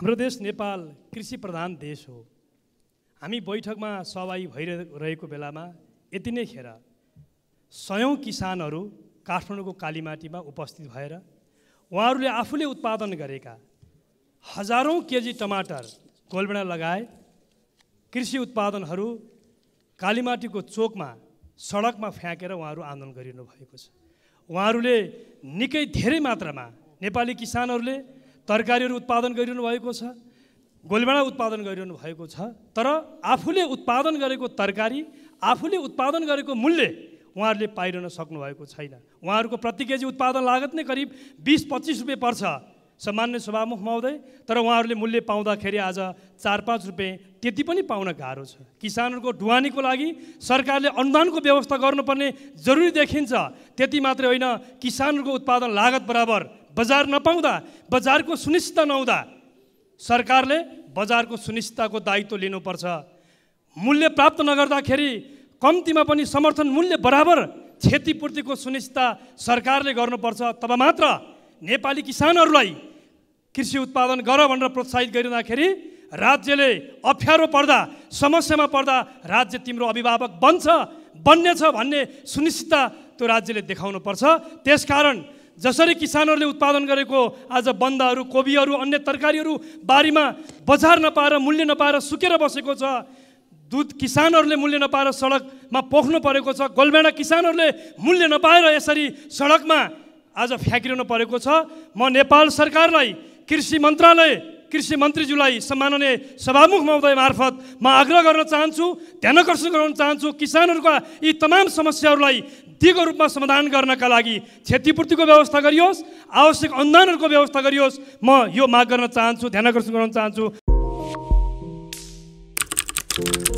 हाम्रो देश नेपाल कृषि प्रधान देश हो हामी बैठकमा सहभागी भइरहेको बेलामा यति नै खेर सयौँ किसानहरू काठमाडौँको कालीमाटीमा उपस्थित भएर उहाँहरूले आफूले उत्पादन गरेका हजारौँ केजी टमाटर गोलबेडा लगाए कृषि उत्पादनहरू कालीमाटीको चोकमा सडकमा फ्याँकेर उहाँहरू आन्दोलन गरिनु भएको छ उहाँहरूले निकै धेरै मात्रामा नेपाली किसानहरूले तरकारीहरू उत्पादन गरिरहनु भएको छ गोलभेडा उत्पादन गरिरहनु भएको छ तर आफूले उत्पादन गरेको तरकारी आफूले उत्पादन गरेको मूल्य उहाँहरूले पाइरहन सक्नुभएको छैन उहाँहरूको प्रति केजी उत्पादन लागत नै करिब बिस पच्चिस रुपियाँ पर्छ सामान्य सभामुख महोदय तर उहाँहरूले मूल्य पाउँदाखेरि आज चार पाँच रुपियाँ त्यति पनि पाउन गाह्रो छ किसानहरूको ढुवानीको लागि सरकारले अनुदानको व्यवस्था गर्नुपर्ने जरुरी देखिन्छ त्यति मात्रै होइन किसानहरूको उत्पादन लागत बराबर बजार नपाउँदा बजारको सुनिश्चित नहुँदा सरकारले बजारको सुनिश्चितताको दायित्व लिनुपर्छ मूल्य प्राप्त नगर्दाखेरि कम्तीमा पनि समर्थन मूल्य बराबर क्षतिपूर्तिको सुनिश्चितता सरकारले गर्नुपर्छ तब मात्र नेपाली किसानहरूलाई कृषि उत्पादन गर भनेर प्रोत्साहित गरिँदाखेरि राज्यले अप्ठ्यारो पर्दा समस्यामा पर्दा राज्य तिम्रो अभिभावक बन्छ बन्नेछ भन्ने सुनिश्चितता त्यो राज्यले देखाउनुपर्छ त्यसकारण जसरी किसानहरूले उत्पादन गरेको आज बन्दाहरू कोबीहरू अन्य तरकारीहरू बारीमा बजार नपाएर मूल्य नपाएर सुकेर बसेको छ दुध किसानहरूले मूल्य नपाएर सडकमा पोख्नु परेको छ गोलभेडा किसानहरूले मूल्य नपाएर यसरी सडकमा आज फ्याँकिरहनु परेको छ म नेपाल सरकारलाई कृषि मन्त्रालय कृषि मन्त्रीज्यूलाई सम्माननीय सभामुख महोदय मार्फत म मा आग्रह गर्न चाहन्छु ध्यानकर्षण गराउन चाहन्छु किसानहरूका यी तमाम समस्याहरूलाई दिगो रूपमा समाधान गर्नका लागि क्षतिपूर्तिको व्यवस्था गरियोस् आवश्यक अनुदानहरूको व्यवस्था गरियोस् म यो माग गर्न चाहन्छु ध्यानकर्षण गराउन चाहन्छु